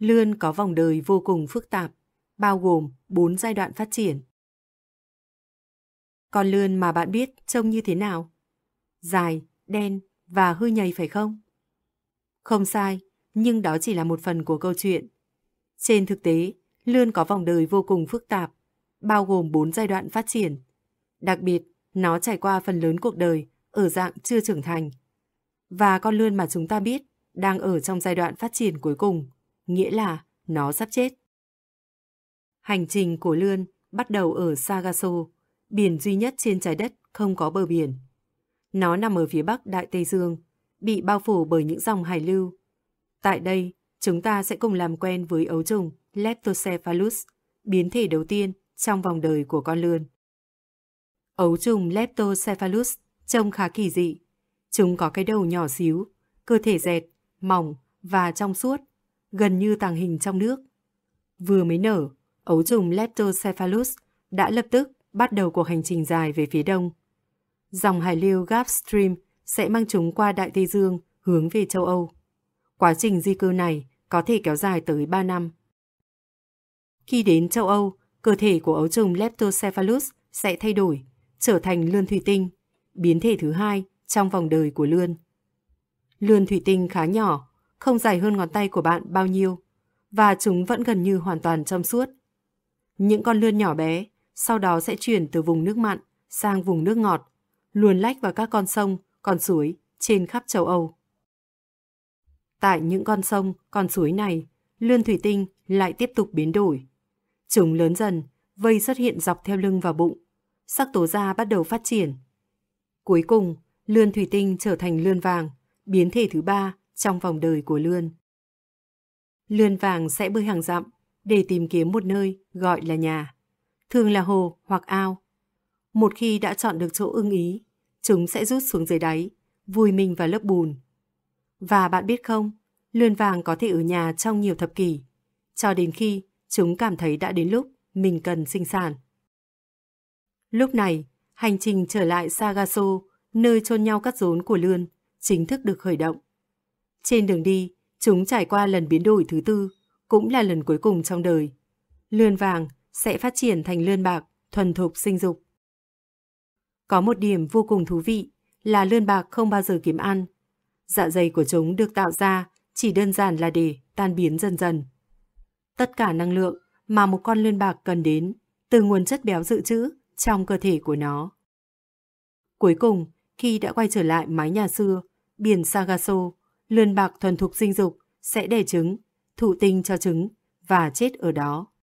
Lươn có vòng đời vô cùng phức tạp, bao gồm 4 giai đoạn phát triển. Con lươn mà bạn biết trông như thế nào? Dài, đen và hư nhầy phải không? Không sai, nhưng đó chỉ là một phần của câu chuyện. Trên thực tế, lươn có vòng đời vô cùng phức tạp, bao gồm 4 giai đoạn phát triển. Đặc biệt, nó trải qua phần lớn cuộc đời ở dạng chưa trưởng thành. Và con lươn mà chúng ta biết đang ở trong giai đoạn phát triển cuối cùng, nghĩa là nó sắp chết. Hành trình của Lươn bắt đầu ở Sagaso, biển duy nhất trên trái đất không có bờ biển. Nó nằm ở phía bắc Đại Tây Dương, bị bao phủ bởi những dòng hải lưu. Tại đây, chúng ta sẽ cùng làm quen với ấu trùng Leptocephalus, biến thể đầu tiên trong vòng đời của con lươn. Ấu trùng Leptocephalus trông khá kỳ dị. Chúng có cái đầu nhỏ xíu, cơ thể dẹt, mỏng và trong suốt gần như tàng hình trong nước. Vừa mới nở, ấu trùng Leptocephalus đã lập tức bắt đầu cuộc hành trình dài về phía đông. Dòng hải lưu Gulf Stream sẽ mang chúng qua Đại Tây Dương hướng về châu Âu. Quá trình di cư này có thể kéo dài tới 3 năm. Khi đến châu Âu, cơ thể của ấu trùng Leptocephalus sẽ thay đổi, trở thành lươn thủy tinh, biến thể thứ hai trong vòng đời của lươn. Lươn thủy tinh khá nhỏ, không dài hơn ngón tay của bạn bao nhiêu, và chúng vẫn gần như hoàn toàn trong suốt. Những con lươn nhỏ bé sau đó sẽ chuyển từ vùng nước mặn sang vùng nước ngọt, luồn lách vào các con sông, con suối trên khắp châu Âu. Tại những con sông, con suối này, lươn thủy tinh lại tiếp tục biến đổi. Chúng lớn dần, vây xuất hiện dọc theo lưng và bụng, sắc tố da bắt đầu phát triển. Cuối cùng, lươn thủy tinh trở thành lươn vàng, biến thể thứ ba trong vòng đời của lươn. Lươn vàng sẽ bơi hàng dặm để tìm kiếm một nơi gọi là nhà, thường là hồ hoặc ao. Một khi đã chọn được chỗ ưng ý, chúng sẽ rút xuống dưới đáy, vùi mình vào lớp bùn. Và bạn biết không, lươn vàng có thể ở nhà trong nhiều thập kỷ, cho đến khi chúng cảm thấy đã đến lúc mình cần sinh sản. Lúc này, hành trình trở lại Sagaso, nơi chôn nhau cắt rốn của lươn, chính thức được khởi động. Trên đường đi, chúng trải qua lần biến đổi thứ tư, cũng là lần cuối cùng trong đời. Lươn vàng sẽ phát triển thành lươn bạc, thuần thục sinh dục. Có một điểm vô cùng thú vị là lươn bạc không bao giờ kiếm ăn. Dạ dày của chúng được tạo ra chỉ đơn giản là để tan biến dần dần. Tất cả năng lượng mà một con lươn bạc cần đến từ nguồn chất béo dự trữ trong cơ thể của nó. Cuối cùng, khi đã quay trở lại mái nhà xưa, biển Sagaso lươn bạc thuần thục sinh dục sẽ đẻ trứng, thụ tinh cho trứng và chết ở đó.